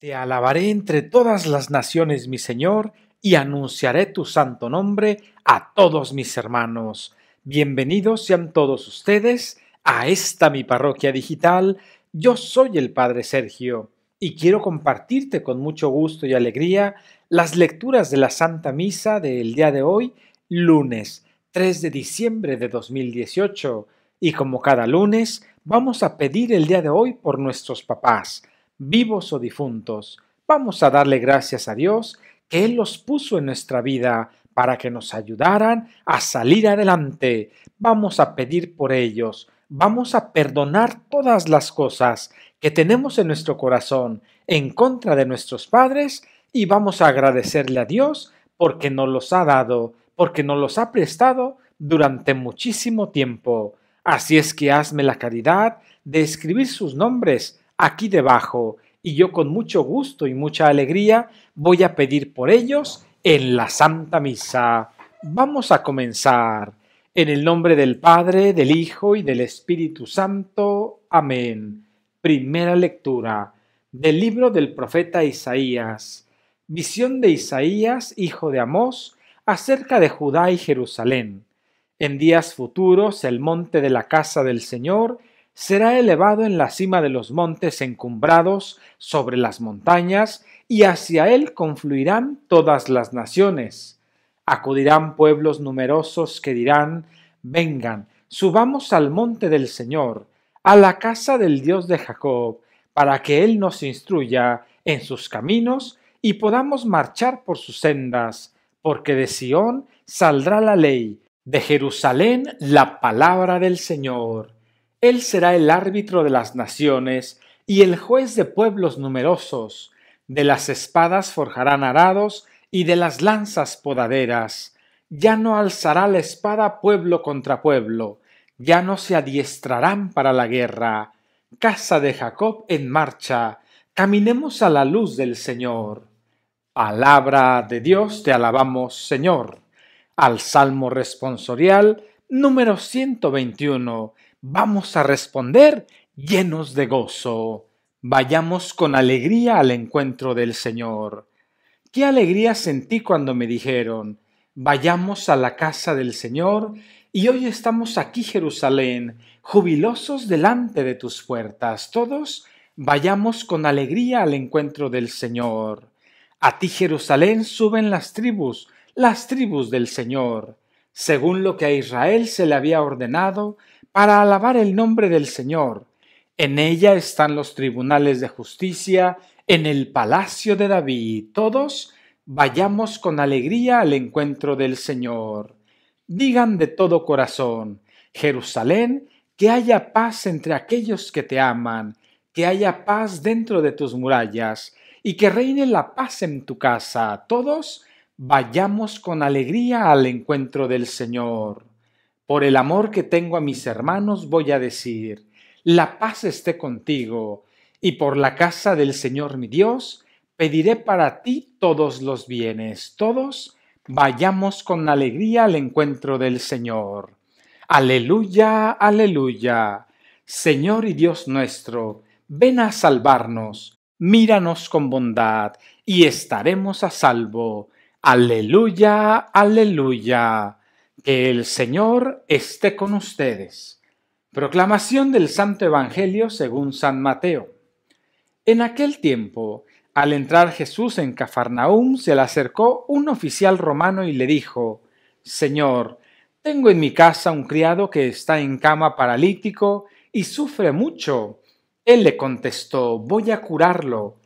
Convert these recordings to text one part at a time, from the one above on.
Te alabaré entre todas las naciones, mi Señor, y anunciaré tu santo nombre a todos mis hermanos. Bienvenidos sean todos ustedes a esta mi parroquia digital. Yo soy el Padre Sergio y quiero compartirte con mucho gusto y alegría las lecturas de la Santa Misa del día de hoy, lunes 3 de diciembre de 2018. Y como cada lunes, vamos a pedir el día de hoy por nuestros papás vivos o difuntos, vamos a darle gracias a Dios que Él los puso en nuestra vida para que nos ayudaran a salir adelante. Vamos a pedir por ellos, vamos a perdonar todas las cosas que tenemos en nuestro corazón en contra de nuestros padres y vamos a agradecerle a Dios porque nos los ha dado, porque nos los ha prestado durante muchísimo tiempo. Así es que hazme la caridad de escribir sus nombres aquí debajo y yo con mucho gusto y mucha alegría voy a pedir por ellos en la Santa Misa. Vamos a comenzar. En el nombre del Padre, del Hijo y del Espíritu Santo. Amén. Primera lectura del libro del profeta Isaías. Visión de Isaías, hijo de Amós, acerca de Judá y Jerusalén. En días futuros el monte de la casa del Señor será elevado en la cima de los montes encumbrados, sobre las montañas, y hacia él confluirán todas las naciones. Acudirán pueblos numerosos que dirán, vengan, subamos al monte del Señor, a la casa del Dios de Jacob, para que Él nos instruya en sus caminos y podamos marchar por sus sendas, porque de Sión saldrá la ley, de Jerusalén la palabra del Señor. Él será el árbitro de las naciones y el juez de pueblos numerosos. De las espadas forjarán arados y de las lanzas podaderas. Ya no alzará la espada pueblo contra pueblo, ya no se adiestrarán para la guerra. Casa de Jacob en marcha, caminemos a la luz del Señor. Palabra de Dios te alabamos, Señor. Al Salmo responsorial número 121 vamos a responder llenos de gozo. Vayamos con alegría al encuentro del Señor. Qué alegría sentí cuando me dijeron, vayamos a la casa del Señor, y hoy estamos aquí, Jerusalén, jubilosos delante de tus puertas. Todos vayamos con alegría al encuentro del Señor. A ti, Jerusalén, suben las tribus, las tribus del Señor. Según lo que a Israel se le había ordenado, para alabar el nombre del Señor. En ella están los tribunales de justicia, en el palacio de David. Todos vayamos con alegría al encuentro del Señor. Digan de todo corazón, Jerusalén, que haya paz entre aquellos que te aman, que haya paz dentro de tus murallas, y que reine la paz en tu casa. Todos vayamos con alegría al encuentro del Señor. Por el amor que tengo a mis hermanos voy a decir, la paz esté contigo, y por la casa del Señor mi Dios pediré para ti todos los bienes, todos vayamos con alegría al encuentro del Señor. Aleluya, aleluya. Señor y Dios nuestro, ven a salvarnos, míranos con bondad, y estaremos a salvo. Aleluya, aleluya. Que el Señor esté con ustedes. Proclamación del Santo Evangelio según San Mateo. En aquel tiempo, al entrar Jesús en Cafarnaúm, se le acercó un oficial romano y le dijo, Señor, tengo en mi casa un criado que está en cama paralítico y sufre mucho. Él le contestó, voy a curarlo.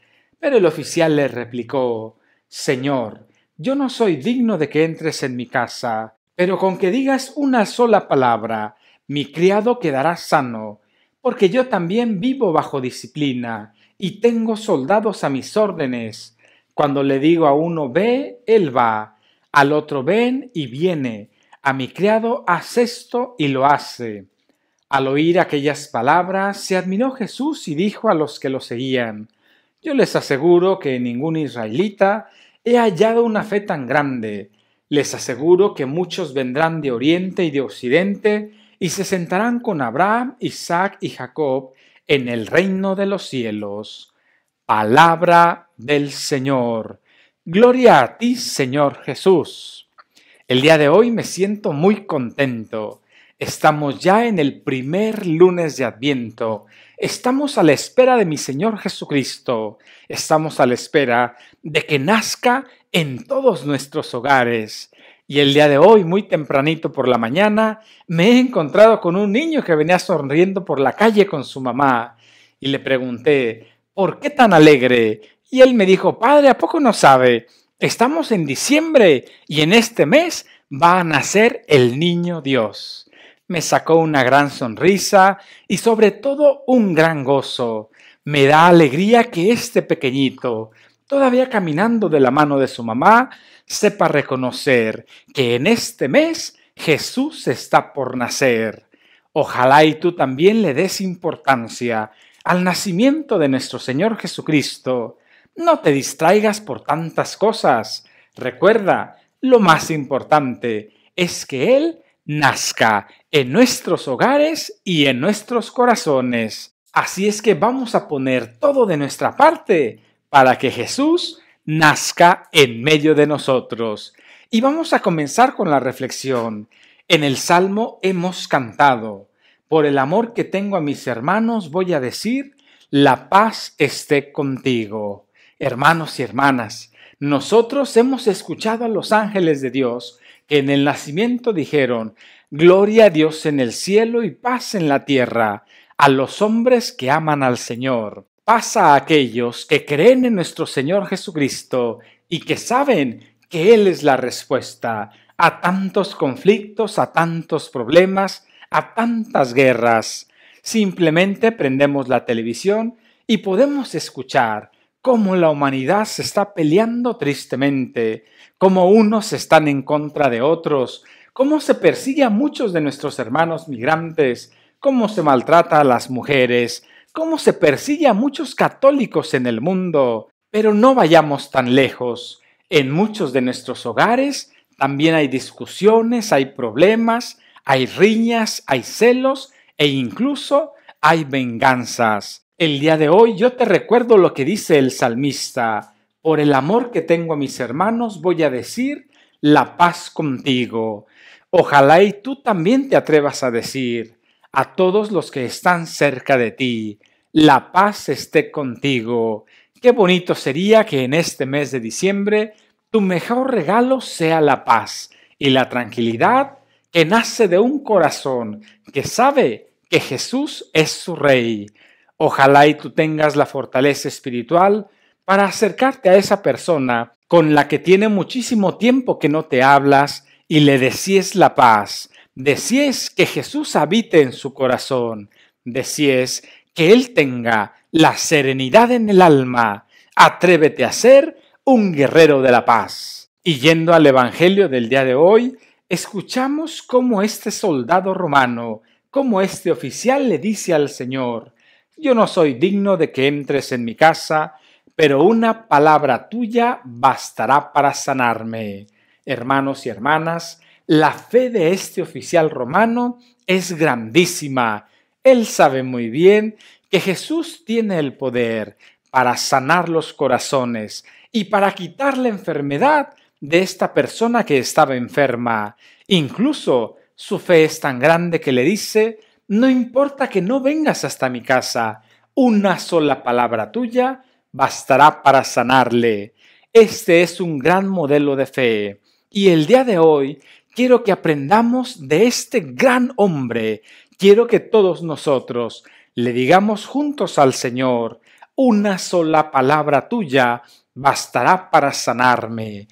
Pero el oficial le replicó, Señor, yo no soy digno de que entres en mi casa pero con que digas una sola palabra, mi criado quedará sano, porque yo también vivo bajo disciplina y tengo soldados a mis órdenes. Cuando le digo a uno ve, él va, al otro ven y viene, a mi criado haz esto y lo hace. Al oír aquellas palabras, se admiró Jesús y dijo a los que lo seguían, Yo les aseguro que ningún israelita he hallado una fe tan grande. Les aseguro que muchos vendrán de oriente y de occidente y se sentarán con Abraham, Isaac y Jacob en el reino de los cielos. Palabra del Señor. Gloria a ti, Señor Jesús. El día de hoy me siento muy contento. Estamos ya en el primer lunes de Adviento. Estamos a la espera de mi Señor Jesucristo. Estamos a la espera de que nazca en todos nuestros hogares. Y el día de hoy, muy tempranito por la mañana, me he encontrado con un niño que venía sonriendo por la calle con su mamá y le pregunté, ¿por qué tan alegre? Y él me dijo, padre, ¿a poco no sabe? Estamos en diciembre y en este mes va a nacer el niño Dios. Me sacó una gran sonrisa y sobre todo un gran gozo. Me da alegría que este pequeñito, todavía caminando de la mano de su mamá, sepa reconocer que en este mes Jesús está por nacer. Ojalá y tú también le des importancia al nacimiento de nuestro Señor Jesucristo. No te distraigas por tantas cosas. Recuerda, lo más importante es que Él nazca en nuestros hogares y en nuestros corazones. Así es que vamos a poner todo de nuestra parte para que Jesús nazca en medio de nosotros. Y vamos a comenzar con la reflexión. En el Salmo hemos cantado, por el amor que tengo a mis hermanos voy a decir, la paz esté contigo. Hermanos y hermanas, nosotros hemos escuchado a los ángeles de Dios que en el nacimiento dijeron, Gloria a Dios en el cielo y paz en la tierra, a los hombres que aman al Señor pasa a aquellos que creen en nuestro Señor Jesucristo y que saben que Él es la respuesta a tantos conflictos, a tantos problemas, a tantas guerras. Simplemente prendemos la televisión y podemos escuchar cómo la humanidad se está peleando tristemente, cómo unos están en contra de otros, cómo se persigue a muchos de nuestros hermanos migrantes, cómo se maltrata a las mujeres, cómo se persigue a muchos católicos en el mundo. Pero no vayamos tan lejos. En muchos de nuestros hogares también hay discusiones, hay problemas, hay riñas, hay celos e incluso hay venganzas. El día de hoy yo te recuerdo lo que dice el salmista. Por el amor que tengo a mis hermanos voy a decir la paz contigo. Ojalá y tú también te atrevas a decir, a todos los que están cerca de ti. La paz esté contigo. Qué bonito sería que en este mes de diciembre tu mejor regalo sea la paz y la tranquilidad que nace de un corazón que sabe que Jesús es su Rey. Ojalá y tú tengas la fortaleza espiritual para acercarte a esa persona con la que tiene muchísimo tiempo que no te hablas y le decís la paz, Decíes que Jesús habite en su corazón. Decíes que Él tenga la serenidad en el alma. Atrévete a ser un guerrero de la paz. Y yendo al Evangelio del día de hoy, escuchamos cómo este soldado romano, cómo este oficial le dice al Señor, yo no soy digno de que entres en mi casa, pero una palabra tuya bastará para sanarme. Hermanos y hermanas, la fe de este oficial romano es grandísima. Él sabe muy bien que Jesús tiene el poder para sanar los corazones y para quitar la enfermedad de esta persona que estaba enferma. Incluso su fe es tan grande que le dice, no importa que no vengas hasta mi casa, una sola palabra tuya bastará para sanarle. Este es un gran modelo de fe. Y el día de hoy quiero que aprendamos de este gran hombre. Quiero que todos nosotros le digamos juntos al Señor, una sola palabra tuya bastará para sanarme.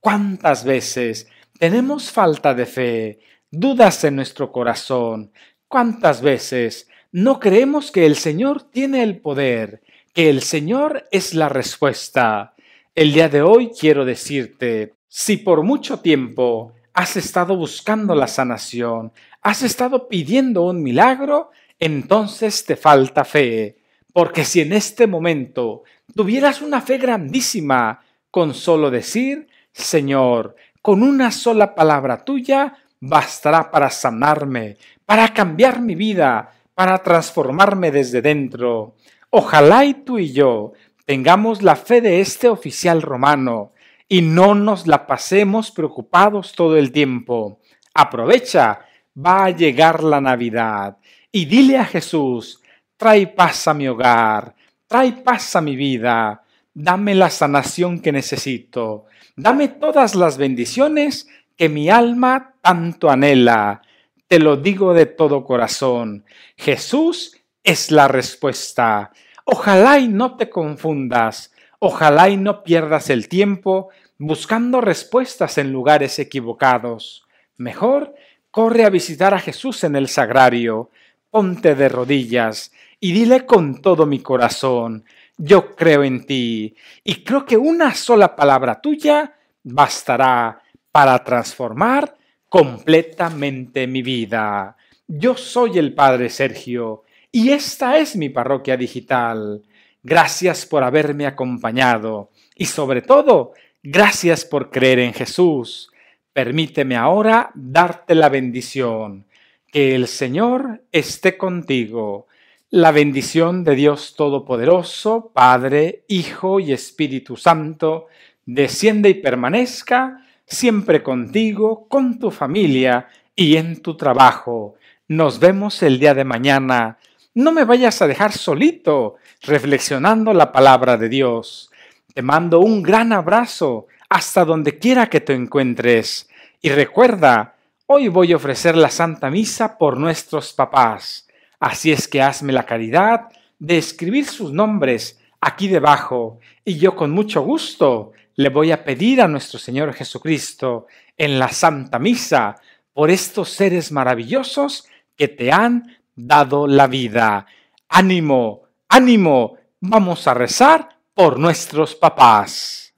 ¿Cuántas veces tenemos falta de fe, dudas en nuestro corazón? ¿Cuántas veces no creemos que el Señor tiene el poder, que el Señor es la respuesta? El día de hoy quiero decirte, si por mucho tiempo has estado buscando la sanación, has estado pidiendo un milagro, entonces te falta fe. Porque si en este momento tuvieras una fe grandísima, con solo decir, Señor, con una sola palabra tuya bastará para sanarme, para cambiar mi vida, para transformarme desde dentro. Ojalá y tú y yo tengamos la fe de este oficial romano, y no nos la pasemos preocupados todo el tiempo. Aprovecha, va a llegar la Navidad y dile a Jesús, trae paz a mi hogar, trae paz a mi vida, dame la sanación que necesito, dame todas las bendiciones que mi alma tanto anhela. Te lo digo de todo corazón, Jesús es la respuesta. Ojalá y no te confundas Ojalá y no pierdas el tiempo buscando respuestas en lugares equivocados. Mejor, corre a visitar a Jesús en el sagrario, ponte de rodillas y dile con todo mi corazón, yo creo en ti y creo que una sola palabra tuya bastará para transformar completamente mi vida. Yo soy el Padre Sergio y esta es mi parroquia digital gracias por haberme acompañado y sobre todo, gracias por creer en Jesús. Permíteme ahora darte la bendición. Que el Señor esté contigo. La bendición de Dios Todopoderoso, Padre, Hijo y Espíritu Santo, desciende y permanezca siempre contigo, con tu familia y en tu trabajo. Nos vemos el día de mañana no me vayas a dejar solito reflexionando la palabra de Dios. Te mando un gran abrazo hasta donde quiera que te encuentres. Y recuerda, hoy voy a ofrecer la Santa Misa por nuestros papás. Así es que hazme la caridad de escribir sus nombres aquí debajo y yo con mucho gusto le voy a pedir a nuestro Señor Jesucristo en la Santa Misa por estos seres maravillosos que te han dado la vida. Ánimo, ánimo, vamos a rezar por nuestros papás.